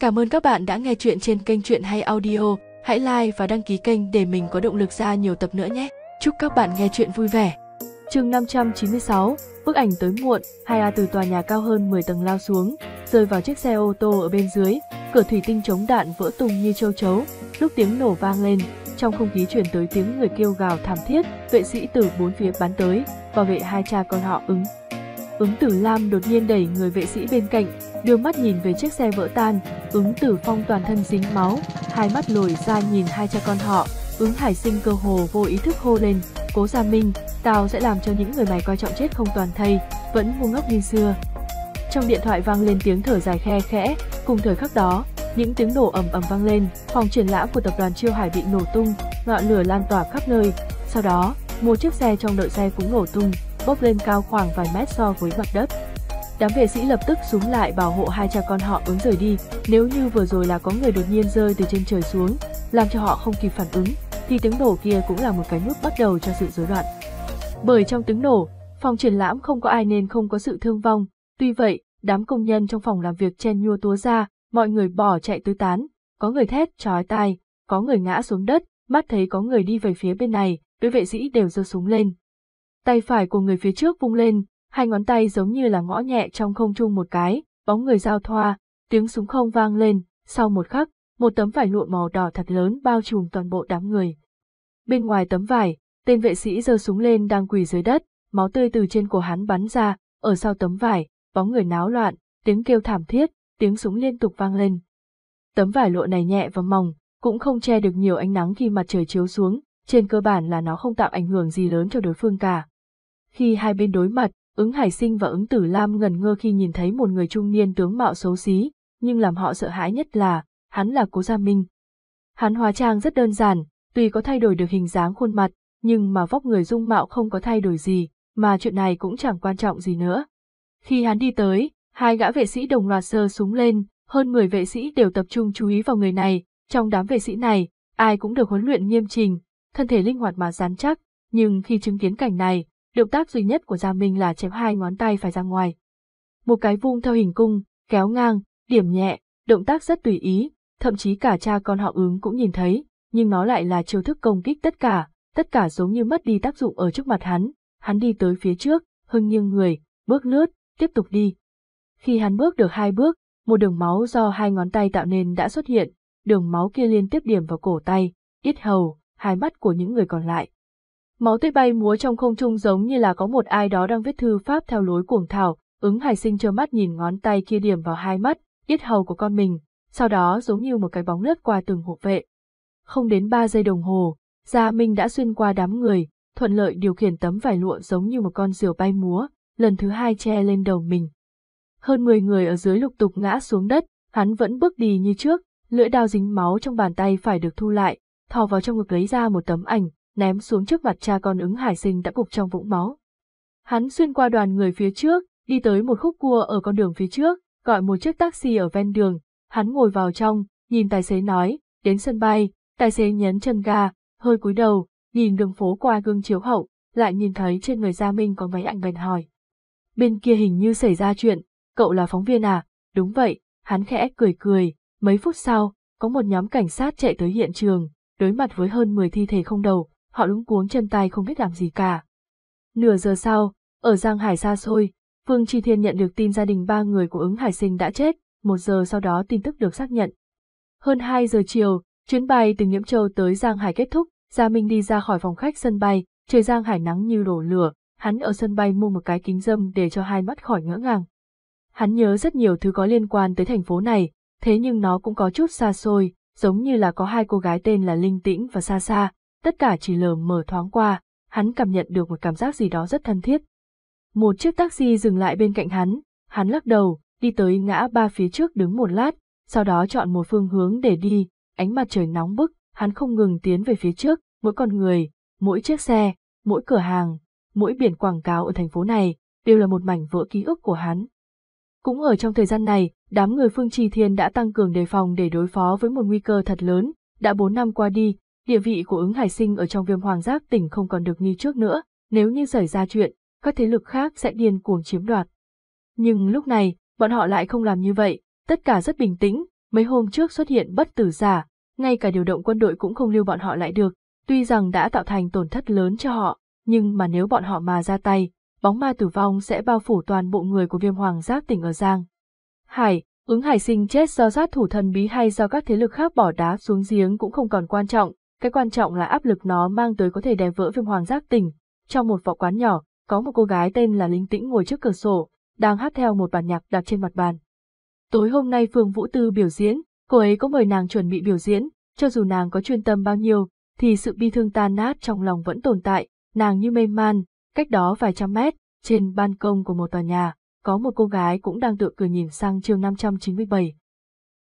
Cảm ơn các bạn đã nghe chuyện trên kênh Chuyện Hay Audio. Hãy like và đăng ký kênh để mình có động lực ra nhiều tập nữa nhé. Chúc các bạn nghe chuyện vui vẻ. Chương 596, bức ảnh tới muộn, hai A từ tòa nhà cao hơn 10 tầng lao xuống, rơi vào chiếc xe ô tô ở bên dưới, cửa thủy tinh chống đạn vỡ tung như châu chấu. Lúc tiếng nổ vang lên, trong không khí chuyển tới tiếng người kêu gào thảm thiết, vệ sĩ từ bốn phía bắn tới, bảo vệ hai cha con họ ứng Ứng tử Lam đột nhiên đẩy người vệ sĩ bên cạnh, đưa mắt nhìn về chiếc xe vỡ tan, ứng tử phong toàn thân dính máu, hai mắt lồi ra nhìn hai cha con họ, ứng hải sinh cơ hồ vô ý thức hô lên, cố gia minh, tao sẽ làm cho những người mày coi trọng chết không toàn thây, vẫn ngu ngốc như xưa. Trong điện thoại vang lên tiếng thở dài khe khẽ, cùng thời khắc đó, những tiếng nổ ầm ầm vang lên, phòng triển lãm của tập đoàn Chiêu Hải bị nổ tung, ngọn lửa lan tỏa khắp nơi. Sau đó, một chiếc xe trong đội xe cũng nổ tung, bốc lên cao khoảng vài mét so với mặt đất. Đám vệ sĩ lập tức xuống lại bảo hộ hai cha con họ ứng rời đi, nếu như vừa rồi là có người đột nhiên rơi từ trên trời xuống, làm cho họ không kịp phản ứng, thì tiếng nổ kia cũng là một cái nút bắt đầu cho sự rối loạn. Bởi trong tiếng nổ, phòng triển lãm không có ai nên không có sự thương vong, tuy vậy, đám công nhân trong phòng làm việc chen nhua túa ra, mọi người bỏ chạy tứ tán, có người thét chói tai, có người ngã xuống đất, mắt thấy có người đi về phía bên này, đôi vệ sĩ đều giơ súng lên, tay phải của người phía trước vung lên, hai ngón tay giống như là ngõ nhẹ trong không trung một cái, bóng người giao thoa, tiếng súng không vang lên, sau một khắc, một tấm vải lụa màu đỏ thật lớn bao trùm toàn bộ đám người. Bên ngoài tấm vải, tên vệ sĩ giơ súng lên đang quỳ dưới đất, máu tươi từ trên cổ hắn bắn ra, ở sau tấm vải, bóng người náo loạn, tiếng kêu thảm thiết, tiếng súng liên tục vang lên. Tấm vải lụa này nhẹ và mỏng, cũng không che được nhiều ánh nắng khi mặt trời chiếu xuống, trên cơ bản là nó không tạo ảnh hưởng gì lớn cho đối phương cả. Khi hai bên đối mặt, ứng hải sinh và ứng tử lam ngần ngơ khi nhìn thấy một người trung niên tướng mạo xấu xí, nhưng làm họ sợ hãi nhất là, hắn là cố gia minh. Hắn hóa trang rất đơn giản, tuy có thay đổi được hình dáng khuôn mặt, nhưng mà vóc người dung mạo không có thay đổi gì, mà chuyện này cũng chẳng quan trọng gì nữa. Khi hắn đi tới, hai gã vệ sĩ đồng loạt sơ súng lên, hơn mười vệ sĩ đều tập trung chú ý vào người này, trong đám vệ sĩ này, ai cũng được huấn luyện nghiêm trình, thân thể linh hoạt mà dán chắc, nhưng khi chứng kiến cảnh này, động tác duy nhất của Gia Minh là chém hai ngón tay phải ra ngoài. Một cái vung theo hình cung, kéo ngang, điểm nhẹ, động tác rất tùy ý, thậm chí cả cha con họ ứng cũng nhìn thấy, nhưng nó lại là chiêu thức công kích tất cả, tất cả giống như mất đi tác dụng ở trước mặt hắn, hắn đi tới phía trước, hưng nghiêng người, bước lướt, tiếp tục đi. Khi hắn bước được hai bước, một đường máu do hai ngón tay tạo nên đã xuất hiện, đường máu kia liên tiếp điểm vào cổ tay, ít hầu, hai mắt của những người còn lại. Máu tươi bay múa trong không trung giống như là có một ai đó đang viết thư pháp theo lối cuồng thảo, ứng hải sinh trơ mắt nhìn ngón tay kia điểm vào hai mắt, yết hầu của con mình, sau đó giống như một cái bóng lướt qua từng hộ vệ. Không đến ba giây đồng hồ, Gia Minh đã xuyên qua đám người, thuận lợi điều khiển tấm vải lụa giống như một con diều bay múa, lần thứ hai che lên đầu mình. Hơn mười người ở dưới lục tục ngã xuống đất, hắn vẫn bước đi như trước, lưỡi dao dính máu trong bàn tay phải được thu lại, thò vào trong ngực lấy ra một tấm ảnh, ném xuống trước mặt cha con ứng hải sinh đã gục trong vũng máu. Hắn xuyên qua đoàn người phía trước, đi tới một khúc cua ở con đường phía trước, gọi một chiếc taxi ở ven đường, hắn ngồi vào trong, nhìn tài xế nói, đến sân bay, tài xế nhấn chân ga, hơi cúi đầu, nhìn đường phố qua gương chiếu hậu, lại nhìn thấy trên người Gia Minh có máy ảnh bèn hỏi. Bên kia hình như xảy ra chuyện, cậu là phóng viên à? Đúng vậy, hắn khẽ cười cười, mấy phút sau, có một nhóm cảnh sát chạy tới hiện trường, đối mặt với hơn 10 thi thể không đầu, họ lúng cuống chân tay không biết làm gì cả. Nửa giờ sau, ở Giang Hải xa xôi, Phương Chi Thiên nhận được tin gia đình ba người của ứng hải sinh đã chết, một giờ sau đó tin tức được xác nhận. Hơn 2 giờ chiều, chuyến bay từ Nhiễm Châu tới Giang Hải kết thúc, Gia Minh đi ra khỏi phòng khách sân bay, trời Giang Hải nắng như đổ lửa, hắn ở sân bay mua một cái kính dâm để cho hai mắt khỏi ngỡ ngàng. Hắn nhớ rất nhiều thứ có liên quan tới thành phố này, thế nhưng nó cũng có chút xa xôi, giống như là có hai cô gái tên là Linh Tĩnh và Sa Sa, tất cả chỉ lờ mờ thoáng qua, hắn cảm nhận được một cảm giác gì đó rất thân thiết. Một chiếc taxi dừng lại bên cạnh hắn, hắn lắc đầu, đi tới ngã ba phía trước đứng một lát, sau đó chọn một phương hướng để đi, ánh mặt trời nóng bức, hắn không ngừng tiến về phía trước, mỗi con người, mỗi chiếc xe, mỗi cửa hàng, mỗi biển quảng cáo ở thành phố này, đều là một mảnh vỡ ký ức của hắn. Cũng ở trong thời gian này, đám người Phương Trì Thiên đã tăng cường đề phòng để đối phó với một nguy cơ thật lớn, đã 4 năm qua đi, Địa vị của ứng hải sinh ở trong viêm hoàng giác tỉnh không còn được như trước nữa, nếu như xảy ra chuyện, các thế lực khác sẽ điên cuồng chiếm đoạt. Nhưng lúc này, bọn họ lại không làm như vậy, tất cả rất bình tĩnh, mấy hôm trước xuất hiện bất tử giả, ngay cả điều động quân đội cũng không lưu bọn họ lại được, tuy rằng đã tạo thành tổn thất lớn cho họ, nhưng mà nếu bọn họ mà ra tay, bóng ma tử vong sẽ bao phủ toàn bộ người của viêm hoàng giác tỉnh ở Giang. Hải, ứng hải sinh chết do sát thủ thần bí hay do các thế lực khác bỏ đá xuống giếng cũng không còn quan trọng, cái quan trọng là áp lực nó mang tới có thể đè vỡ viêm hoàng giác tỉnh. Trong một võ quán nhỏ, có một cô gái tên là Linh Tĩnh ngồi trước cửa sổ, đang hát theo một bản nhạc đặt trên mặt bàn. Tối hôm nay Phương Vũ Tư biểu diễn, cô ấy có mời nàng chuẩn bị biểu diễn, cho dù nàng có chuyên tâm bao nhiêu, thì sự bi thương tan nát trong lòng vẫn tồn tại, nàng như mê man, cách đó vài trăm mét, trên ban công của một tòa nhà, có một cô gái cũng đang tựa cười nhìn sang chương 597.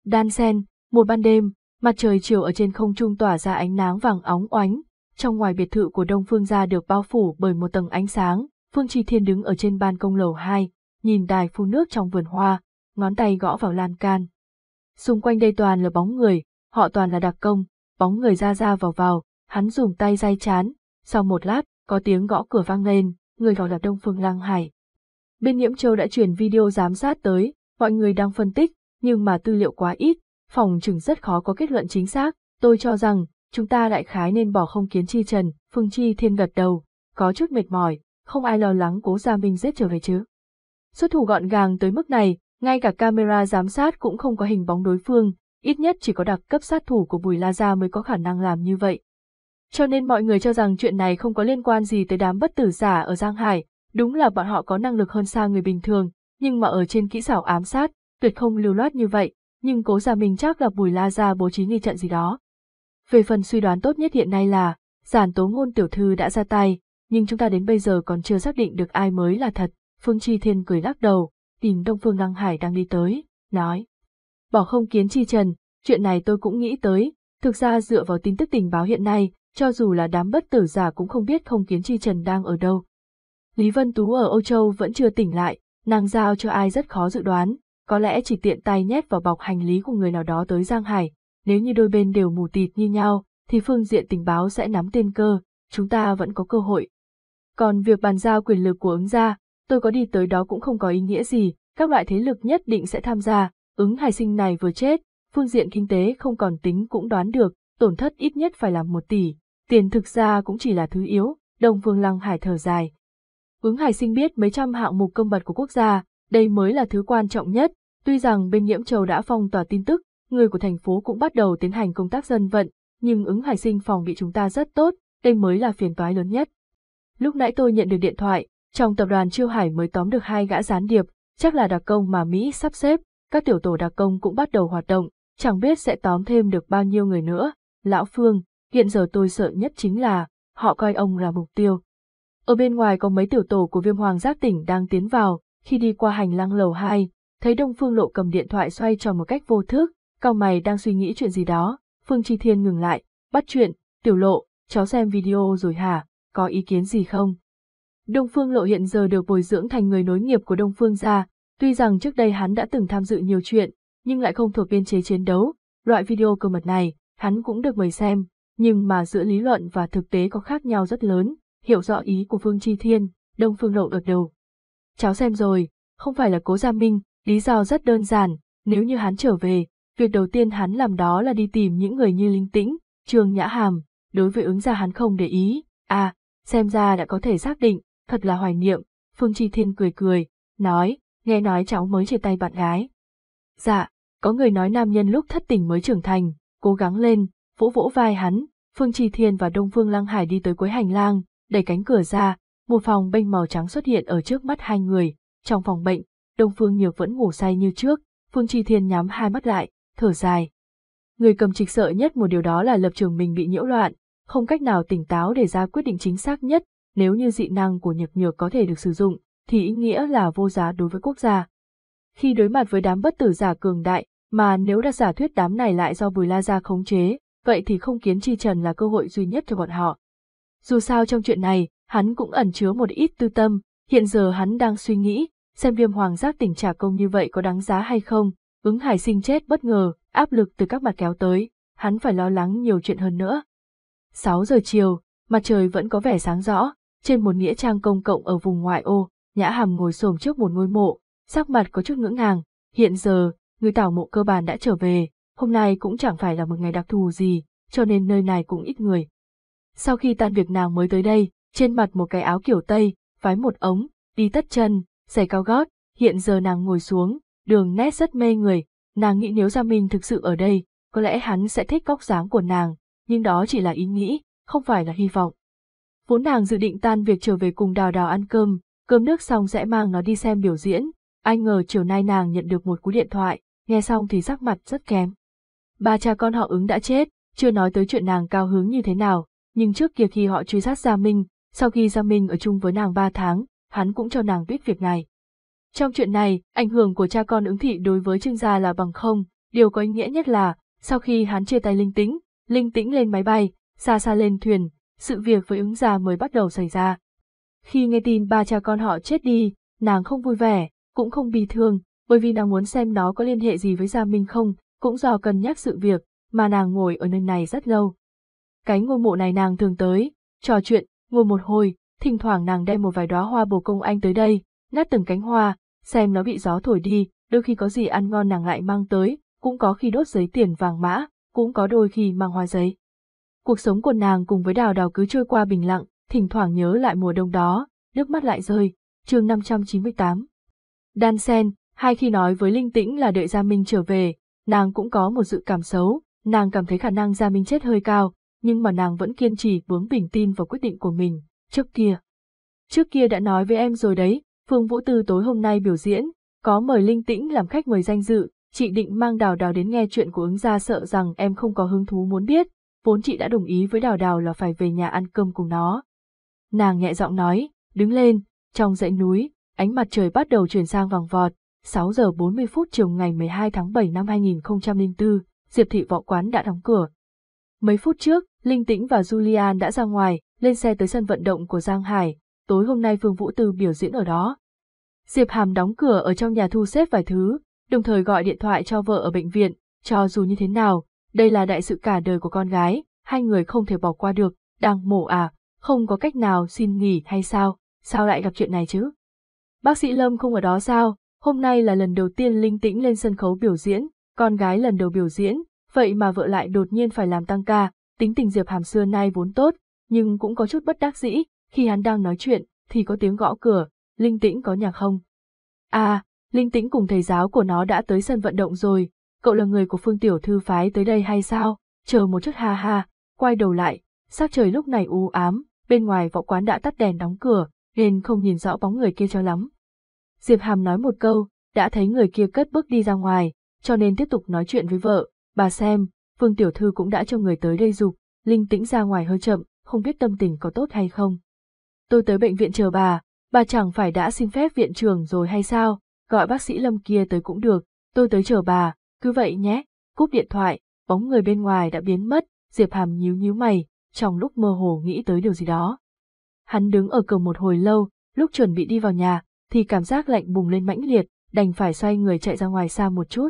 Đan sen, một ban đêm, Mặt trời chiều ở trên không trung tỏa ra ánh nắng vàng óng oánh, trong ngoài biệt thự của Đông Phương gia được bao phủ bởi một tầng ánh sáng, Phương Chi Thiên đứng ở trên ban công lầu hai nhìn đài phun nước trong vườn hoa, ngón tay gõ vào lan can. Xung quanh đây toàn là bóng người, họ toàn là đặc công, bóng người ra ra vào vào, hắn dùng tay dai chán, sau một lát, có tiếng gõ cửa vang lên, người gọi là Đông Phương Lang Hải. Bên Nhiễm Châu đã chuyển video giám sát tới, mọi người đang phân tích, nhưng mà tư liệu quá ít, phòng chừng rất khó có kết luận chính xác, tôi cho rằng, chúng ta đại khái nên bỏ không kiến chi trần, Phương Chi Thiên gật đầu, có chút mệt mỏi, không ai lo lắng cố Gia Minh giết trở về chứ. Xuất thủ gọn gàng tới mức này, ngay cả camera giám sát cũng không có hình bóng đối phương, ít nhất chỉ có đặc cấp sát thủ của Bùi La Gia mới có khả năng làm như vậy. Cho nên mọi người cho rằng chuyện này không có liên quan gì tới đám bất tử giả ở Giang Hải, đúng là bọn họ có năng lực hơn xa người bình thường, nhưng mà ở trên kỹ xảo ám sát, tuyệt không lưu loát như vậy nhưng cố gia minh chắc là bùi la gia bố trí nghi trận gì đó. Về phần suy đoán tốt nhất hiện nay là, giản tố ngôn tiểu thư đã ra tay, nhưng chúng ta đến bây giờ còn chưa xác định được ai mới là thật, Phương Chi Thiên cười lắc đầu, tìm Đông Phương đăng Hải đang đi tới, nói. Bỏ không kiến chi trần, chuyện này tôi cũng nghĩ tới, thực ra dựa vào tin tức tình báo hiện nay, cho dù là đám bất tử giả cũng không biết không kiến chi trần đang ở đâu. Lý Vân Tú ở Âu Châu vẫn chưa tỉnh lại, nàng giao cho ai rất khó dự đoán, có lẽ chỉ tiện tay nhét vào bọc hành lý của người nào đó tới Giang Hải, nếu như đôi bên đều mù tịt như nhau, thì phương diện tình báo sẽ nắm tên cơ, chúng ta vẫn có cơ hội. Còn việc bàn giao quyền lực của ứng gia, tôi có đi tới đó cũng không có ý nghĩa gì, các loại thế lực nhất định sẽ tham gia, ứng hải sinh này vừa chết, phương diện kinh tế không còn tính cũng đoán được, tổn thất ít nhất phải là một tỷ, tiền thực ra cũng chỉ là thứ yếu, đồng vương lăng hải thở dài. Ứng hải sinh biết mấy trăm hạng mục công bật của quốc gia, đây mới là thứ quan trọng nhất, Tuy rằng bên Nhiễm Châu đã phong tỏa tin tức, người của thành phố cũng bắt đầu tiến hành công tác dân vận, nhưng ứng hải sinh phòng bị chúng ta rất tốt, đây mới là phiền toái lớn nhất. Lúc nãy tôi nhận được điện thoại, trong tập đoàn Chiêu Hải mới tóm được hai gã gián điệp, chắc là đặc công mà Mỹ sắp xếp, các tiểu tổ đặc công cũng bắt đầu hoạt động, chẳng biết sẽ tóm thêm được bao nhiêu người nữa. Lão Phương, hiện giờ tôi sợ nhất chính là, họ coi ông là mục tiêu. Ở bên ngoài có mấy tiểu tổ của viêm hoàng giác tỉnh đang tiến vào, khi đi qua hành lang lầu 2, thấy Đông Phương Lộ cầm điện thoại xoay tròn một cách vô thức, cao mày đang suy nghĩ chuyện gì đó, Phương Chi Thiên ngừng lại, bắt chuyện, tiểu lộ, cháu xem video rồi hả, có ý kiến gì không? Đông Phương Lộ hiện giờ được bồi dưỡng thành người nối nghiệp của Đông Phương gia, tuy rằng trước đây hắn đã từng tham dự nhiều chuyện, nhưng lại không thuộc biên chế chiến đấu, loại video cơ mật này, hắn cũng được mời xem, nhưng mà giữa lý luận và thực tế có khác nhau rất lớn, hiểu rõ ý của Phương Chi Thiên, Đông Phương Lộ gật đầu. Cháu xem rồi, không phải là cố gia minh, Lý do rất đơn giản, nếu như hắn trở về, việc đầu tiên hắn làm đó là đi tìm những người như Linh Tĩnh, Trường Nhã Hàm, đối với ứng gia hắn không để ý, à, xem ra đã có thể xác định, thật là hoài niệm, Phương Chi Thiên cười cười, nói, nghe nói cháu mới chia tay bạn gái. Dạ, có người nói nam nhân lúc thất tình mới trưởng thành, cố gắng lên, vỗ vỗ vai hắn, Phương Chi Thiên và Đông Phương Lăng Hải đi tới cuối hành lang, đẩy cánh cửa ra, một phòng bệnh màu trắng xuất hiện ở trước mắt hai người, trong phòng bệnh, Đông Phương Nhược vẫn ngủ say như trước, Phương Chi Thiên nhắm hai mắt lại, thở dài. Người cầm trịch sợ nhất một điều đó là lập trường mình bị nhiễu loạn, không cách nào tỉnh táo để ra quyết định chính xác nhất, nếu như dị năng của Nhược Nhược có thể được sử dụng, thì ý nghĩa là vô giá đối với quốc gia. Khi đối mặt với đám bất tử giả cường đại, mà nếu đặt giả thuyết đám này lại do Bùi La Gia khống chế, vậy thì không kiến chi trần là cơ hội duy nhất cho bọn họ. Dù sao trong chuyện này, hắn cũng ẩn chứa một ít tư tâm, hiện giờ hắn đang suy nghĩ, xem viêm hoàng giác tỉnh trả công như vậy có đáng giá hay không, ứng hải sinh chết bất ngờ, áp lực từ các mặt kéo tới, hắn phải lo lắng nhiều chuyện hơn nữa. 6 giờ chiều, mặt trời vẫn có vẻ sáng rõ, trên một nghĩa trang công cộng ở vùng ngoại ô, Nhã Hàm ngồi xổm trước một ngôi mộ, sắc mặt có chút ngưỡng ngàng, hiện giờ, người tảo mộ cơ bản đã trở về, hôm nay cũng chẳng phải là một ngày đặc thù gì, cho nên nơi này cũng ít người. Sau khi tan việc nàng mới tới đây, trên mặt một cái áo kiểu Tây, vái một ống, đi tất chân, giày cao gót, hiện giờ nàng ngồi xuống, đường nét rất mê người, nàng nghĩ nếu Gia Minh thực sự ở đây, có lẽ hắn sẽ thích góc dáng của nàng, nhưng đó chỉ là ý nghĩ, không phải là hy vọng. Vốn nàng dự định tan việc trở về cùng đào đào ăn cơm, cơm nước xong sẽ mang nó đi xem biểu diễn, ai ngờ chiều nay nàng nhận được một cú điện thoại, nghe xong thì sắc mặt rất kém. Ba cha con họ ứng đã chết, chưa nói tới chuyện nàng cao hứng như thế nào, nhưng trước kia khi họ truy sát Gia Minh, sau khi Gia Minh ở chung với nàng ba tháng, hắn cũng cho nàng biết việc này. Trong chuyện này, ảnh hưởng của cha con ứng thị đối với Trương gia là bằng không, điều có ý nghĩa nhất là, sau khi hắn chia tay Linh Tĩnh, Linh Tĩnh lên máy bay, xa xa lên thuyền, sự việc với ứng gia mới bắt đầu xảy ra. Khi nghe tin ba cha con họ chết đi, nàng không vui vẻ, cũng không bị thương, bởi vì nàng muốn xem nó có liên hệ gì với Gia Minh không, cũng do cân nhắc sự việc, mà nàng ngồi ở nơi này rất lâu. Cái ngôi mộ này nàng thường tới, trò chuyện, ngồi một hồi, thỉnh thoảng nàng đem một vài đóa hoa bồ công anh tới đây, nát từng cánh hoa, xem nó bị gió thổi đi, đôi khi có gì ăn ngon nàng lại mang tới, cũng có khi đốt giấy tiền vàng mã, cũng có đôi khi mang hoa giấy. Cuộc sống của nàng cùng với đào đào cứ trôi qua bình lặng, thỉnh thoảng nhớ lại mùa đông đó, nước mắt lại rơi, chương 598. Đan sen, hai khi nói với Linh Tĩnh là đợi Gia Minh trở về, nàng cũng có một dự cảm xấu, nàng cảm thấy khả năng Gia Minh chết hơi cao, nhưng mà nàng vẫn kiên trì bướng bình tin vào quyết định của mình. Trước kia. Trước kia đã nói với em rồi đấy, Phương Vũ Tư tối hôm nay biểu diễn, có mời Linh Tĩnh làm khách mời danh dự, chị định mang Đào Đào đến nghe chuyện của ứng gia sợ rằng em không có hứng thú muốn biết, vốn chị đã đồng ý với Đào Đào là phải về nhà ăn cơm cùng nó. Nàng nhẹ giọng nói, đứng lên, trong dãy núi, ánh mặt trời bắt đầu chuyển sang vàng vọt, 6 giờ 40 phút chiều ngày 12 tháng 7 năm 2004, Diệp Thị Võ Quán đã đóng cửa. Mấy phút trước, Linh Tĩnh và Julian đã ra ngoài, lên xe tới sân vận động của Giang Hải, tối hôm nay Phương Vũ Tư biểu diễn ở đó. Diệp Hàm đóng cửa ở trong nhà thu xếp vài thứ, đồng thời gọi điện thoại cho vợ ở bệnh viện, cho dù như thế nào, đây là đại sự cả đời của con gái, hai người không thể bỏ qua được, đang mổ à, không có cách nào xin nghỉ hay sao, sao lại gặp chuyện này chứ? Bác sĩ Lâm không ở đó sao, hôm nay là lần đầu tiên Linh Tĩnh lên sân khấu biểu diễn, con gái lần đầu biểu diễn, vậy mà vợ lại đột nhiên phải làm tăng ca, tính tình Diệp Hàm xưa nay vốn tốt, nhưng cũng có chút bất đắc dĩ, khi hắn đang nói chuyện, thì có tiếng gõ cửa, linh tĩnh có nhà không? À, linh tĩnh cùng thầy giáo của nó đã tới sân vận động rồi, cậu là người của phương tiểu thư phái tới đây hay sao? Chờ một chút ha ha, quay đầu lại, sắc trời lúc này u ám, bên ngoài võ quán đã tắt đèn đóng cửa, nên không nhìn rõ bóng người kia cho lắm. Diệp Hàm nói một câu, đã thấy người kia cất bước đi ra ngoài, cho nên tiếp tục nói chuyện với vợ, bà xem, Phương Tiểu Thư cũng đã cho người tới đây dục, Linh Tĩnh ra ngoài hơi chậm, không biết tâm tình có tốt hay không. Tôi tới bệnh viện chờ bà, bà chẳng phải đã xin phép viện trưởng rồi hay sao, gọi bác sĩ Lâm kia tới cũng được, tôi tới chờ bà, cứ vậy nhé, cúp điện thoại, bóng người bên ngoài đã biến mất, Diệp Hàm nhíu nhíu mày, trong lúc mơ hồ nghĩ tới điều gì đó. Hắn đứng ở cửa một hồi lâu, lúc chuẩn bị đi vào nhà, thì cảm giác lạnh bùng lên mãnh liệt, đành phải xoay người chạy ra ngoài xa một chút.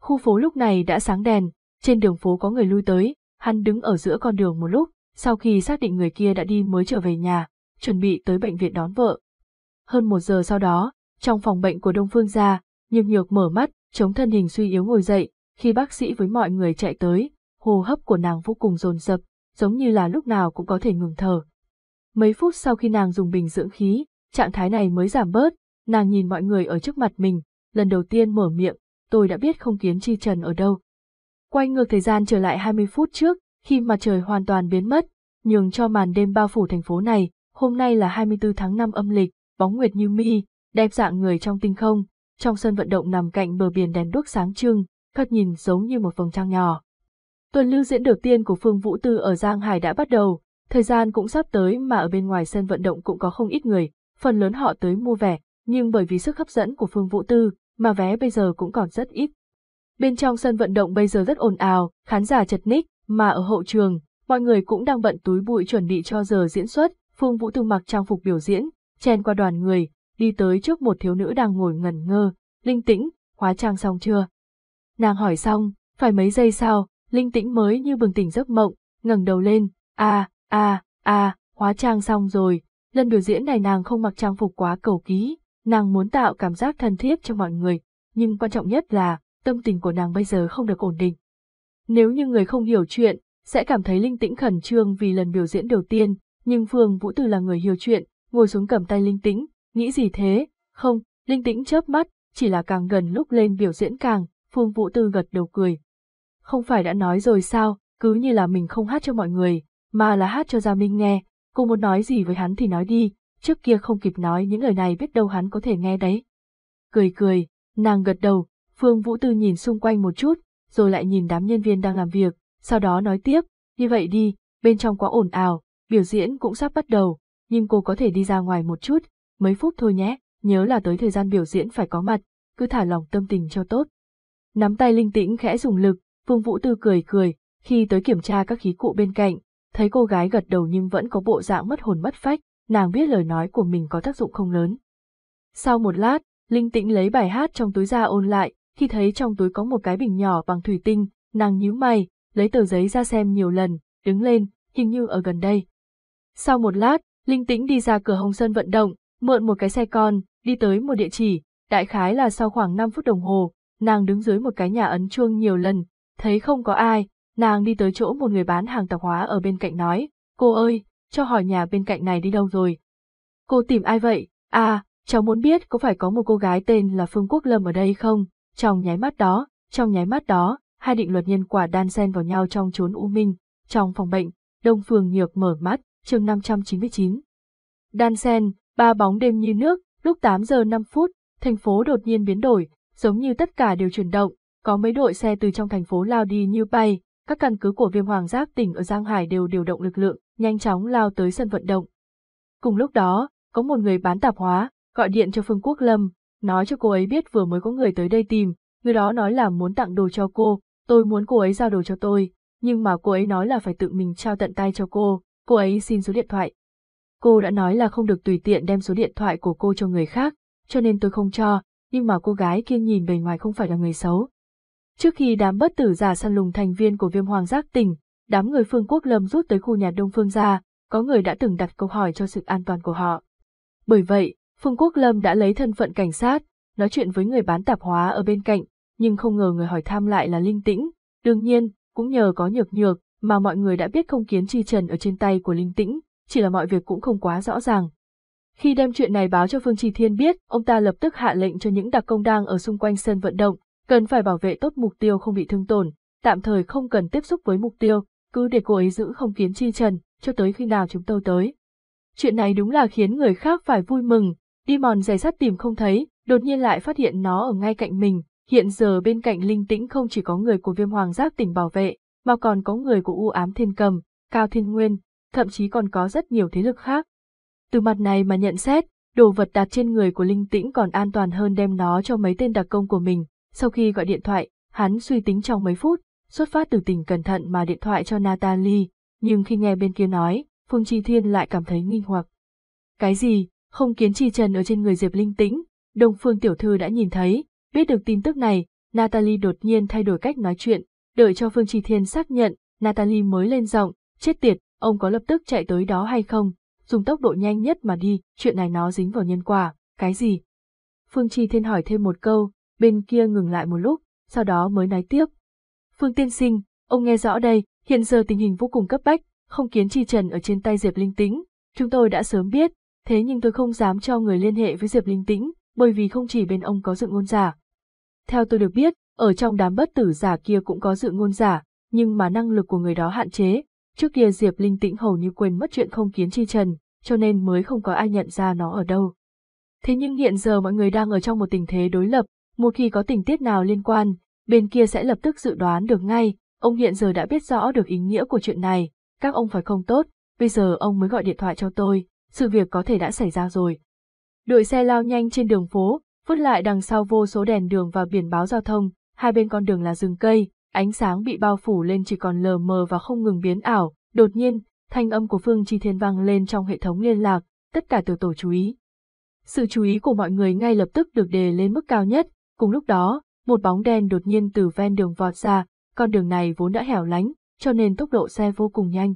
Khu phố lúc này đã sáng đèn, trên đường phố có người lui tới, hắn đứng ở giữa con đường một lúc, sau khi xác định người kia đã đi mới trở về nhà, chuẩn bị tới bệnh viện đón vợ. Hơn một giờ sau đó, trong phòng bệnh của Đông Phương gia, Nhược Nhược mở mắt, chống thân hình suy yếu ngồi dậy, khi bác sĩ với mọi người chạy tới, hô hấp của nàng vô cùng dồn dập, giống như là lúc nào cũng có thể ngừng thở. Mấy phút sau khi nàng dùng bình dưỡng khí, trạng thái này mới giảm bớt, nàng nhìn mọi người ở trước mặt mình, lần đầu tiên mở miệng, tôi đã biết không kiến chi trần ở đâu. Quay ngược thời gian trở lại 20 phút trước, khi mặt trời hoàn toàn biến mất, nhường cho màn đêm bao phủ thành phố này, hôm nay là 24 tháng 5 âm lịch, bóng nguyệt như mi, đẹp dạng người trong tinh không, trong sân vận động nằm cạnh bờ biển đèn đuốc sáng trưng, thật nhìn giống như một vầng trăng nhỏ. Tuần lưu diễn đầu tiên của Phương Vũ Tư ở Giang Hải đã bắt đầu, thời gian cũng sắp tới mà ở bên ngoài sân vận động cũng có không ít người, phần lớn họ tới mua vé, nhưng bởi vì sức hấp dẫn của Phương Vũ Tư mà vé bây giờ cũng còn rất ít. Bên trong sân vận động bây giờ rất ồn ào, khán giả chật ních, mà ở hậu trường, mọi người cũng đang bận túi bụi chuẩn bị cho giờ diễn xuất, Phương Vũ từng mặc trang phục biểu diễn, chen qua đoàn người, đi tới trước một thiếu nữ đang ngồi ngẩn ngơ, linh tĩnh, hóa trang xong chưa? Nàng hỏi xong, phải mấy giây sau, linh tĩnh mới như bừng tỉnh giấc mộng, ngẩng đầu lên, a a a, hóa trang xong rồi, lần biểu diễn này nàng không mặc trang phục quá cầu ký, nàng muốn tạo cảm giác thân thiết cho mọi người, nhưng quan trọng nhất là, tâm tình của nàng bây giờ không được ổn định. Nếu như người không hiểu chuyện, sẽ cảm thấy Linh Tĩnh khẩn trương vì lần biểu diễn đầu tiên, nhưng Phương Vũ Từ là người hiểu chuyện, ngồi xuống cầm tay Linh Tĩnh, nghĩ gì thế, không, Linh Tĩnh chớp mắt, chỉ là càng gần lúc lên biểu diễn càng, Phương Vũ Tư gật đầu cười. Không phải đã nói rồi sao, cứ như là mình không hát cho mọi người, mà là hát cho Gia Minh nghe, cô muốn nói gì với hắn thì nói đi, trước kia không kịp nói những lời này biết đâu hắn có thể nghe đấy. Cười cười, nàng gật đầu, Phương Vũ Tư nhìn xung quanh một chút, rồi lại nhìn đám nhân viên đang làm việc, sau đó nói tiếp, như vậy đi, bên trong quá ồn ào, biểu diễn cũng sắp bắt đầu, nhưng cô có thể đi ra ngoài một chút, mấy phút thôi nhé, nhớ là tới thời gian biểu diễn phải có mặt, cứ thả lòng tâm tình cho tốt. Nắm tay linh tĩnh khẽ dùng lực, Phương Vũ Tư cười cười, khi tới kiểm tra các khí cụ bên cạnh, thấy cô gái gật đầu nhưng vẫn có bộ dạng mất hồn mất phách, nàng biết lời nói của mình có tác dụng không lớn. Sau một lát, Linh Tĩnh lấy bài hát trong túi ra ôn lại, khi thấy trong túi có một cái bình nhỏ bằng thủy tinh, nàng nhíu mày, lấy tờ giấy ra xem nhiều lần, đứng lên, hình như ở gần đây. Sau một lát, Linh Tĩnh đi ra cửa Hồng Sơn vận động, mượn một cái xe con, đi tới một địa chỉ, đại khái là sau khoảng 5 phút đồng hồ, nàng đứng dưới một cái nhà ấn chuông nhiều lần, thấy không có ai, nàng đi tới chỗ một người bán hàng tạp hóa ở bên cạnh nói, cô ơi, cho hỏi nhà bên cạnh này đi đâu rồi. Cô tìm ai vậy? À, cháu muốn biết có phải có một cô gái tên là Phương Quốc Lâm ở đây không? Trong nháy mắt đó, trong nháy mắt đó, hai định luật nhân quả đan xen vào nhau trong chốn u minh, trong phòng bệnh, Đông Phương Nhược mở mắt, chương 599. Đan xen, ba bóng đêm như nước, lúc 8 giờ 5 phút, thành phố đột nhiên biến đổi, giống như tất cả đều chuyển động, có mấy đội xe từ trong thành phố lao đi như bay, các căn cứ của Viêm Hoàng Giáp tỉnh ở Giang Hải đều điều động lực lượng, nhanh chóng lao tới sân vận động. Cùng lúc đó, có một người bán tạp hóa gọi điện cho Phương Quốc Lâm, nói cho cô ấy biết vừa mới có người tới đây tìm, người đó nói là muốn tặng đồ cho cô, tôi muốn cô ấy giao đồ cho tôi, nhưng mà cô ấy nói là phải tự mình trao tận tay cho cô, cô ấy xin số điện thoại. Cô đã nói là không được tùy tiện đem số điện thoại của cô cho người khác, cho nên tôi không cho, nhưng mà cô gái kia nhìn bề ngoài không phải là người xấu. Trước khi đám bất tử giả săn lùng thành viên của viêm hoàng giác tỉnh, đám người phương quốc lâm rút tới khu nhà đông phương ra, có người đã từng đặt câu hỏi cho sự an toàn của họ. Bởi vậy, Phương Quốc Lâm đã lấy thân phận cảnh sát, nói chuyện với người bán tạp hóa ở bên cạnh, nhưng không ngờ người hỏi thăm lại là Linh Tĩnh. Đương nhiên, cũng nhờ có nhược nhược, mà mọi người đã biết không kiến chi trần ở trên tay của Linh Tĩnh, chỉ là mọi việc cũng không quá rõ ràng. Khi đem chuyện này báo cho Phương Trì Thiên biết, ông ta lập tức hạ lệnh cho những đặc công đang ở xung quanh sân vận động, cần phải bảo vệ tốt mục tiêu không bị thương tổn, tạm thời không cần tiếp xúc với mục tiêu, cứ để cô ấy giữ không kiến chi trần, cho tới khi nào chúng tôi tới. Chuyện này đúng là khiến người khác phải vui mừng, đi mòn giày sắt tìm không thấy, đột nhiên lại phát hiện nó ở ngay cạnh mình, hiện giờ bên cạnh linh tĩnh không chỉ có người của viêm hoàng giác tỉnh bảo vệ, mà còn có người của u ám thiên cầm, cao thiên nguyên, thậm chí còn có rất nhiều thế lực khác. Từ mặt này mà nhận xét, đồ vật đặt trên người của linh tĩnh còn an toàn hơn đem nó cho mấy tên đặc công của mình, sau khi gọi điện thoại, hắn suy tính trong mấy phút, xuất phát từ tình cẩn thận mà điện thoại cho Natalie, nhưng khi nghe bên kia nói, Phương Chi Thiên lại cảm thấy nghi hoặc. Cái gì, không kiến chi trần ở trên người Diệp Linh Tĩnh, Đông Phương Tiểu Thư đã nhìn thấy, biết được tin tức này, Natalie đột nhiên thay đổi cách nói chuyện, đợi cho Phương Chi Thiên xác nhận, Natalie mới lên giọng, chết tiệt, ông có lập tức chạy tới đó hay không, dùng tốc độ nhanh nhất mà đi, chuyện này nó dính vào nhân quả, cái gì? Phương Chi Thiên hỏi thêm một câu, bên kia ngừng lại một lúc, sau đó mới nói tiếp. Phương Tiên Sinh, ông nghe rõ đây, hiện giờ tình hình vô cùng cấp bách, không kiến chi trần ở trên tay Diệp Linh Tĩnh, chúng tôi đã sớm biết, thế nhưng tôi không dám cho người liên hệ với Diệp Linh Tĩnh, bởi vì không chỉ bên ông có dự ngôn giả. Theo tôi được biết, ở trong đám bất tử giả kia cũng có dự ngôn giả, nhưng mà năng lực của người đó hạn chế. Trước kia Diệp Linh Tĩnh hầu như quên mất chuyện không kiến chi trần, cho nên mới không có ai nhận ra nó ở đâu. Thế nhưng hiện giờ mọi người đang ở trong một tình thế đối lập, một khi có tình tiết nào liên quan, bên kia sẽ lập tức dự đoán được ngay, ông hiện giờ đã biết rõ được ý nghĩa của chuyện này, các ông phải không tốt, bây giờ ông mới gọi điện thoại cho tôi, sự việc có thể đã xảy ra rồi. Đội xe lao nhanh trên đường phố, vứt lại đằng sau vô số đèn đường và biển báo giao thông, hai bên con đường là rừng cây, ánh sáng bị bao phủ lên chỉ còn lờ mờ và không ngừng biến ảo, đột nhiên, thanh âm của Phương Chi Thiên vang lên trong hệ thống liên lạc, tất cả từ tổ chú ý. Sự chú ý của mọi người ngay lập tức được đề lên mức cao nhất, cùng lúc đó, một bóng đen đột nhiên từ ven đường vọt ra, con đường này vốn đã hẻo lánh, cho nên tốc độ xe vô cùng nhanh.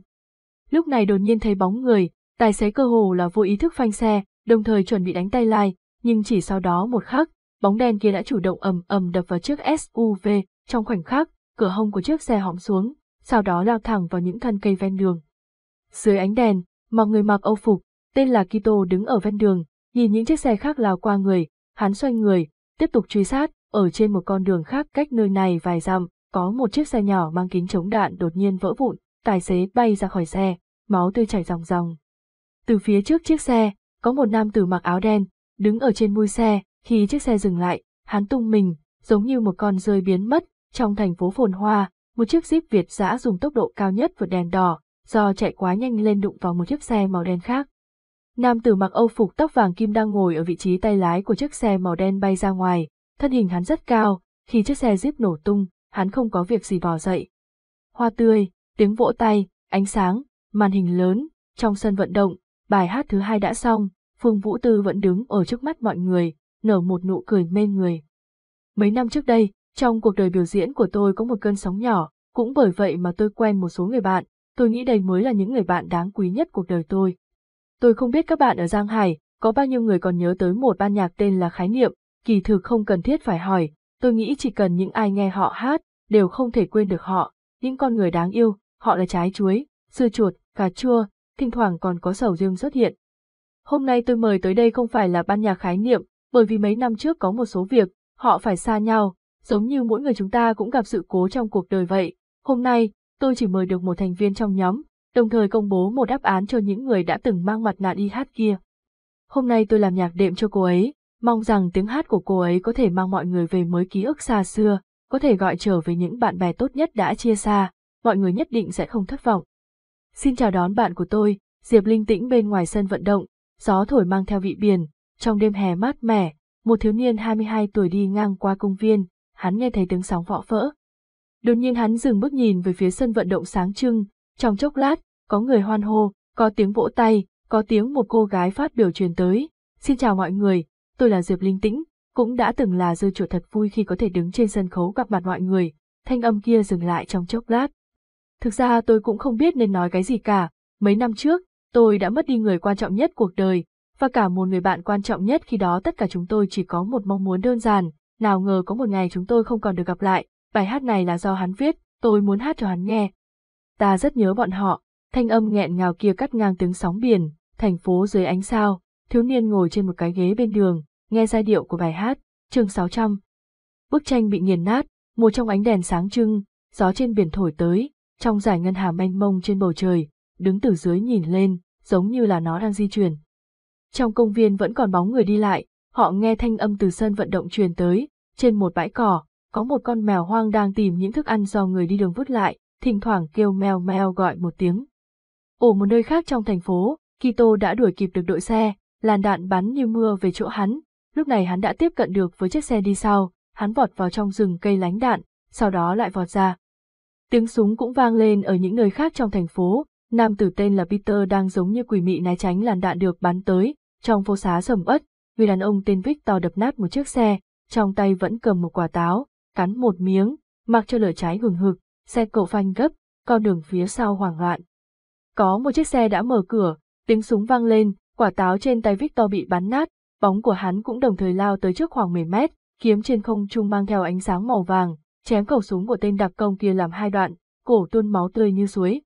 Lúc này đột nhiên thấy bóng người, Tài xế cơ hồ là vô ý thức phanh xe, đồng thời chuẩn bị đánh tay lai, nhưng chỉ sau đó một khắc, bóng đen kia đã chủ động ầm ầm đập vào chiếc SUV, trong khoảnh khắc, cửa hông của chiếc xe hõm xuống, sau đó lao thẳng vào những thân cây ven đường. Dưới ánh đèn, một người mặc âu phục, tên là Kito đứng ở ven đường, nhìn những chiếc xe khác lao qua người, hắn xoay người, tiếp tục truy sát, ở trên một con đường khác cách nơi này vài dặm, có một chiếc xe nhỏ mang kính chống đạn đột nhiên vỡ vụn, tài xế bay ra khỏi xe, máu tươi chảy ròng ròng. Từ phía trước chiếc xe, có một nam tử mặc áo đen, đứng ở trên mui xe, khi chiếc xe dừng lại, hắn tung mình, giống như một con rơi biến mất, trong thành phố phồn hoa, một chiếc jeep Việt giã dùng tốc độ cao nhất vượt đèn đỏ, do chạy quá nhanh lên đụng vào một chiếc xe màu đen khác. Nam tử mặc âu phục tóc vàng kim đang ngồi ở vị trí tay lái của chiếc xe màu đen bay ra ngoài, thân hình hắn rất cao, khi chiếc xe jeep nổ tung, hắn không có việc gì bỏ dậy. Hoa tươi, tiếng vỗ tay, ánh sáng, màn hình lớn, trong sân vận động, Bài hát thứ hai đã xong, Phương Vũ Tư vẫn đứng ở trước mắt mọi người, nở một nụ cười mê người. Mấy năm trước đây, trong cuộc đời biểu diễn của tôi có một cơn sóng nhỏ, cũng bởi vậy mà tôi quen một số người bạn, tôi nghĩ đây mới là những người bạn đáng quý nhất cuộc đời tôi. Tôi không biết các bạn ở Giang Hải, có bao nhiêu người còn nhớ tới một ban nhạc tên là Khái Niệm, kỳ thực không cần thiết phải hỏi, tôi nghĩ chỉ cần những ai nghe họ hát, đều không thể quên được họ, những con người đáng yêu, họ là trái chuối, dưa chuột, cà chua, thỉnh thoảng còn có sầu riêng xuất hiện. Hôm nay tôi mời tới đây không phải là ban nhà khái niệm, bởi vì mấy năm trước có một số việc, họ phải xa nhau, giống như mỗi người chúng ta cũng gặp sự cố trong cuộc đời vậy. Hôm nay, tôi chỉ mời được một thành viên trong nhóm, đồng thời công bố một đáp án cho những người đã từng mang mặt nạ đi hát kia. Hôm nay tôi làm nhạc đệm cho cô ấy, mong rằng tiếng hát của cô ấy có thể mang mọi người về mới ký ức xa xưa, có thể gọi trở về những bạn bè tốt nhất đã chia xa, mọi người nhất định sẽ không thất vọng. Xin chào đón bạn của tôi, Diệp Linh tĩnh bên ngoài sân vận động, gió thổi mang theo vị biển, trong đêm hè mát mẻ, một thiếu niên hai mươi hai tuổi đi ngang qua công viên, hắn nghe thấy tiếng sóng vọ vỡ. Đột nhiên hắn dừng bước nhìn về phía sân vận động sáng trưng, trong chốc lát, có người hoan hô, có tiếng vỗ tay, có tiếng một cô gái phát biểu truyền tới. Xin chào mọi người, tôi là Diệp Linh Tĩnh, cũng đã từng là dư chuột thật vui khi có thể đứng trên sân khấu gặp mặt mọi người. Thanh âm kia dừng lại trong chốc lát, Thực ra tôi cũng không biết nên nói cái gì cả, mấy năm trước, tôi đã mất đi người quan trọng nhất cuộc đời, và cả một người bạn quan trọng nhất khi đó tất cả chúng tôi chỉ có một mong muốn đơn giản, nào ngờ có một ngày chúng tôi không còn được gặp lại, bài hát này là do hắn viết, tôi muốn hát cho hắn nghe. Ta rất nhớ bọn họ, thanh âm nghẹn ngào kia cắt ngang tiếng sóng biển, thành phố dưới ánh sao, thiếu niên ngồi trên một cái ghế bên đường, nghe giai điệu của bài hát, chương 600. Bức tranh bị nghiền nát, một trong ánh đèn sáng trưng, gió trên biển thổi tới, trong giải ngân hà mênh mông trên bầu trời, đứng từ dưới nhìn lên, giống như là nó đang di chuyển. Trong công viên vẫn còn bóng người đi lại, họ nghe thanh âm từ sân vận động truyền tới, trên một bãi cỏ, có một con mèo hoang đang tìm những thức ăn do người đi đường vứt lại, thỉnh thoảng kêu meo meo gọi một tiếng. Ở một nơi khác trong thành phố, Kito đã đuổi kịp được đội xe, làn đạn bắn như mưa về chỗ hắn, lúc này hắn đã tiếp cận được với chiếc xe đi sau, hắn vọt vào trong rừng cây lánh đạn, sau đó lại vọt ra, Tiếng súng cũng vang lên ở những nơi khác trong thành phố, nam tử tên là Peter đang giống như quỷ mị né tránh làn đạn được bắn tới, trong phố xá sầm uất, người đàn ông tên Victor đập nát một chiếc xe, trong tay vẫn cầm một quả táo, cắn một miếng, mặc cho lửa cháy hừng hực, xe cậu phanh gấp, con đường phía sau hoảng loạn. Có một chiếc xe đã mở cửa, tiếng súng vang lên, quả táo trên tay Victor bị bắn nát, bóng của hắn cũng đồng thời lao tới trước khoảng 10 mét, kiếm trên không trung mang theo ánh sáng màu vàng, chém khẩu súng của tên đặc công kia làm hai đoạn, cổ tuôn máu tươi như suối.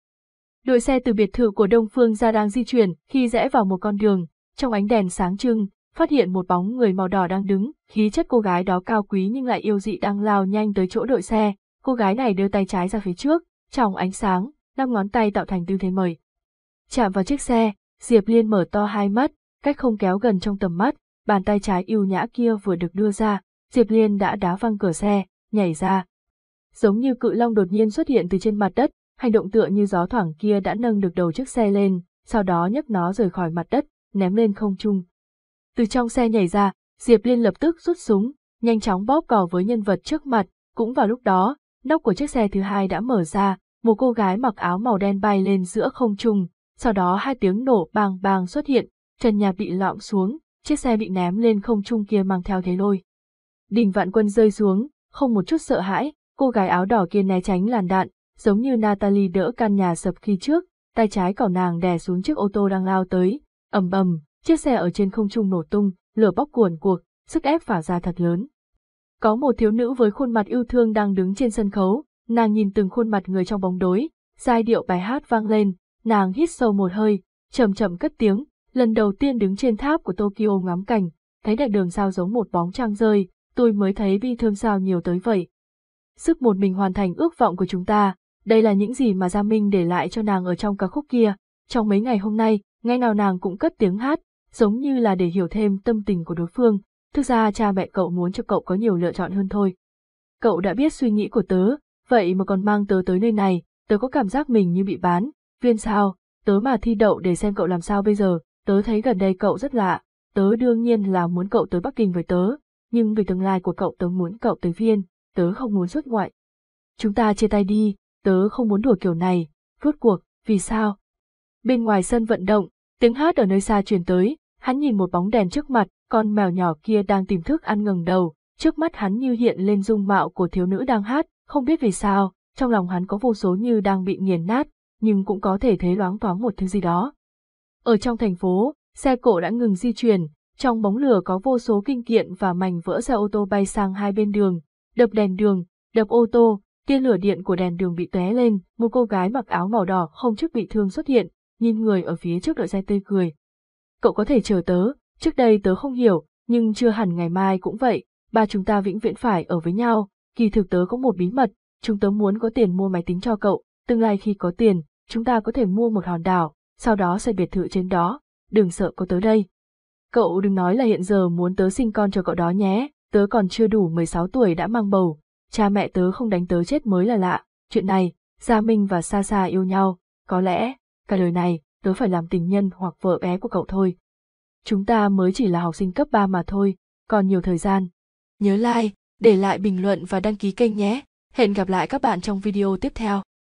Đội xe từ biệt thự của Đông Phương ra đang di chuyển, khi rẽ vào một con đường, trong ánh đèn sáng trưng, phát hiện một bóng người màu đỏ đang đứng, khí chất cô gái đó cao quý nhưng lại yêu dị đang lao nhanh tới chỗ đội xe, cô gái này đưa tay trái ra phía trước, trong ánh sáng, năm ngón tay tạo thành tư thế mời. Chạm vào chiếc xe, Diệp Liên mở to hai mắt, cách không kéo gần trong tầm mắt, bàn tay trái yêu nhã kia vừa được đưa ra, Diệp Liên đã đá văng cửa xe, nhảy ra, Giống như cự long đột nhiên xuất hiện từ trên mặt đất, hành động tựa như gió thoảng kia đã nâng được đầu chiếc xe lên, sau đó nhấc nó rời khỏi mặt đất, ném lên không trung. Từ trong xe nhảy ra, Diệp Liên lập tức rút súng, nhanh chóng bóp cò với nhân vật trước mặt, cũng vào lúc đó, nóc của chiếc xe thứ hai đã mở ra, một cô gái mặc áo màu đen bay lên giữa không trung, sau đó hai tiếng nổ bang bang xuất hiện, trần nhà bị lõm xuống, chiếc xe bị ném lên không trung kia mang theo thế lôi. Đình vạn quân rơi xuống, không một chút sợ hãi, Cô gái áo đỏ kia né tránh làn đạn, giống như Natalie đỡ căn nhà sập khi trước, tay trái cỏ nàng đè xuống chiếc ô tô đang lao tới, ầm ầm, chiếc xe ở trên không trung nổ tung, lửa bốc cuồn cuộn, sức ép phả ra thật lớn. Có một thiếu nữ với khuôn mặt yêu thương đang đứng trên sân khấu, nàng nhìn từng khuôn mặt người trong bóng tối, giai điệu bài hát vang lên, nàng hít sâu một hơi, chậm chậm cất tiếng, lần đầu tiên đứng trên tháp của Tokyo ngắm cảnh, thấy đại đường sao giống một bóng trăng rơi, tôi mới thấy bi thương sao nhiều tới vậy sức một mình hoàn thành ước vọng của chúng ta, đây là những gì mà Gia Minh để lại cho nàng ở trong ca khúc kia. Trong mấy ngày hôm nay, ngay nào nàng cũng cất tiếng hát, giống như là để hiểu thêm tâm tình của đối phương, thực ra cha mẹ cậu muốn cho cậu có nhiều lựa chọn hơn thôi. Cậu đã biết suy nghĩ của tớ, vậy mà còn mang tớ tới nơi này, tớ có cảm giác mình như bị bán, viên sao, tớ mà thi đậu để xem cậu làm sao bây giờ, tớ thấy gần đây cậu rất lạ, tớ đương nhiên là muốn cậu tới Bắc Kinh với tớ, nhưng vì tương lai của cậu tớ muốn cậu tới viên, tớ không muốn xuất ngoại. Chúng ta chia tay đi, tớ không muốn đùa kiểu này, rốt cuộc, vì sao? Bên ngoài sân vận động, tiếng hát ở nơi xa truyền tới, hắn nhìn một bóng đèn trước mặt, con mèo nhỏ kia đang tìm thức ăn ngừng đầu, trước mắt hắn như hiện lên dung mạo của thiếu nữ đang hát, không biết vì sao, trong lòng hắn có vô số như đang bị nghiền nát, nhưng cũng có thể thấy loáng thoáng một thứ gì đó. Ở trong thành phố, xe cộ đã ngừng di chuyển, trong bóng lửa có vô số kinh kiện và mảnh vỡ xe ô tô bay sang hai bên đường, đập đèn đường, đập ô tô, tia lửa điện của đèn đường bị tóe lên, một cô gái mặc áo màu đỏ không chức bị thương xuất hiện, nhìn người ở phía trước đội xe tươi cười. Cậu có thể chờ tớ, trước đây tớ không hiểu, nhưng chưa hẳn ngày mai cũng vậy, ba chúng ta vĩnh viễn phải ở với nhau, kỳ thực tớ có một bí mật, chúng tớ muốn có tiền mua máy tính cho cậu, tương lai khi có tiền, chúng ta có thể mua một hòn đảo, sau đó xây biệt thự trên đó, đừng sợ có tớ đây. Cậu đừng nói là hiện giờ muốn tớ sinh con cho cậu đó nhé, tớ còn chưa đủ 16 tuổi đã mang bầu, cha mẹ tớ không đánh tớ chết mới là lạ, chuyện này, Gia Minh và Sa Sa yêu nhau, có lẽ, cả đời này, tớ phải làm tình nhân hoặc vợ bé của cậu thôi. Chúng ta mới chỉ là học sinh cấp 3 mà thôi, còn nhiều thời gian. Nhớ like, để lại bình luận và đăng ký kênh nhé. Hẹn gặp lại các bạn trong video tiếp theo.